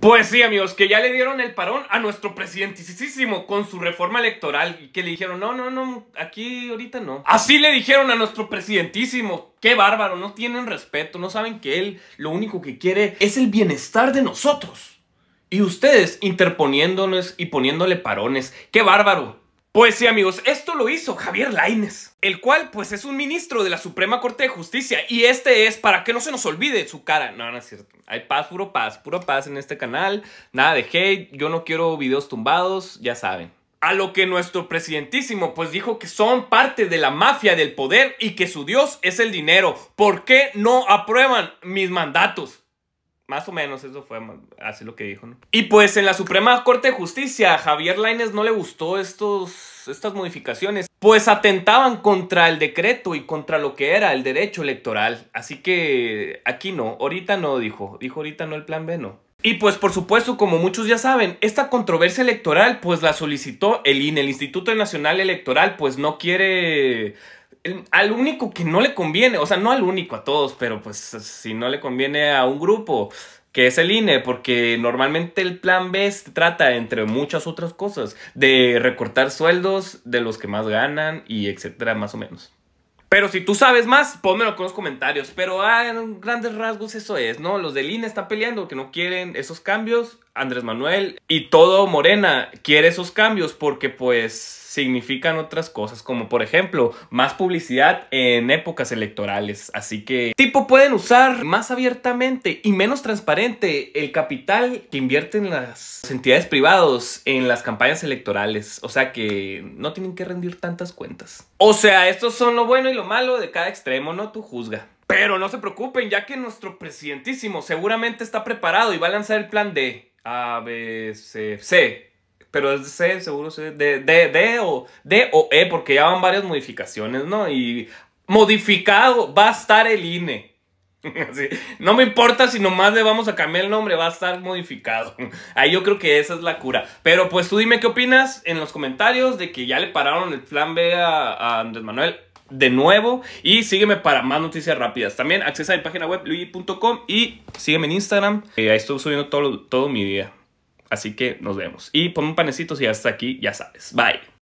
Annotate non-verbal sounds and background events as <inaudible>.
Pues sí, amigos, que ya le dieron el parón a nuestro presidentísimo con su reforma electoral y que le dijeron, no, no, no, aquí ahorita no. Así le dijeron a nuestro presidentísimo, qué bárbaro, no tienen respeto, no saben que él lo único que quiere es el bienestar de nosotros. Y ustedes interponiéndonos y poniéndole parones, qué bárbaro. Pues sí amigos, esto lo hizo Javier Laines, el cual pues es un ministro de la Suprema Corte de Justicia y este es para que no se nos olvide su cara. No, no es cierto. Hay paz, puro paz, puro paz en este canal. Nada de hate, yo no quiero videos tumbados, ya saben. A lo que nuestro presidentísimo pues dijo que son parte de la mafia del poder y que su dios es el dinero. ¿Por qué no aprueban mis mandatos? Más o menos, eso fue así lo que dijo, Y pues en la Suprema Corte de Justicia, Javier Laines no le gustó estos, estas modificaciones, pues atentaban contra el decreto y contra lo que era el derecho electoral. Así que aquí no, ahorita no, dijo. Dijo ahorita no el plan B, no. Y pues por supuesto, como muchos ya saben, esta controversia electoral pues la solicitó el INE, el Instituto Nacional Electoral, pues no quiere al único que no le conviene, o sea, no al único, a todos, pero pues si no le conviene a un grupo, que es el INE, porque normalmente el plan B trata, entre muchas otras cosas, de recortar sueldos de los que más ganan y etcétera, más o menos. Pero si tú sabes más, pónmelo con los comentarios. Pero ah, grandes rasgos eso es, ¿no? Los del INE están peleando que no quieren esos cambios. Andrés Manuel y todo Morena quiere esos cambios porque pues significan otras cosas como por ejemplo más publicidad en épocas electorales así que tipo pueden usar más abiertamente y menos transparente el capital que invierten las entidades privadas en las campañas electorales o sea que no tienen que rendir tantas cuentas o sea estos son lo bueno y lo malo de cada extremo no tú juzga pero no se preocupen ya que nuestro presidentísimo seguramente está preparado y va a lanzar el plan de... A, B, C, C. Pero es C, seguro C, D, D, D o, E, porque ya van varias modificaciones, ¿no? Y modificado va a estar el INE. <laughs> No me importa si nomás le vamos a cambiar el nombre, va a estar modificado. <laughs> Ahí yo creo que esa es la cura. Pero pues tú dime qué opinas en los comentarios de que ya le pararon el plan B a Andrés Manuel de nuevo y sígueme para más noticias rápidas. También accesa a mi página web luigi.com y sígueme en Instagram. ahí estoy subiendo todo, todo mi día. Así que nos vemos. Y ponme un panecito si ya aquí, ya sabes. Bye.